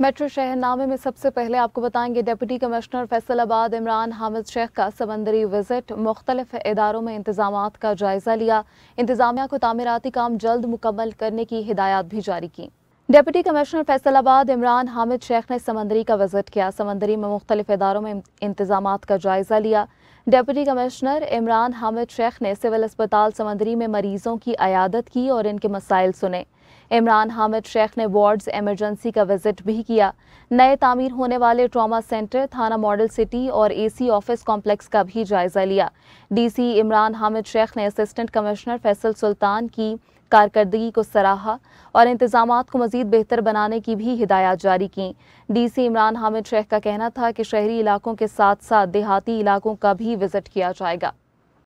metro शहरनामे में सबसे पहले आपको बताएंगे डिप्टी कमिश्नर फैसलाबाद इमरान हामिद शेख का समंदरी विजिट मुख्तलिफ इदारों में इंतजाम का जायजा लिया इंतजामिया को तामीराती काम जल्द मुकम्मल करने की हिदायत भी जारी की डिप्टी कमिश्नर फैसलाबाद इमरान हामिद शेख ने समंदरी का विजिट किया समंदरी में मुख्तलिफ इदारों में इंतजाम का जायजा लिया डिप्टी कमिश्नर इमरान हामिद शेख ने सिविल अस्पताल समंदरी में मरीजों की अयादत की और इनके मसाइल सुने इमरान हामिद शेख ने वार्ड्स एमरजेंसी का विजिट भी किया नए तामीर होने वाले ट्रामा सेंटर थाना मॉडल सिटी और एसी ऑफिस कॉम्प्लेक्स का भी जायजा लिया डीसी इमरान हामिद शेख ने असिस्टेंट कमिश्नर फैसल सुल्तान की कारकर्दगी को सराहा और इंतजाम को मजीद बेहतर बनाने की भी हिदायत जारी की डीसी इमरान हामिद शेख का कहना था कि शहरी इलाकों के साथ साथ देहाती इलाकों का भी विजिट किया जाएगा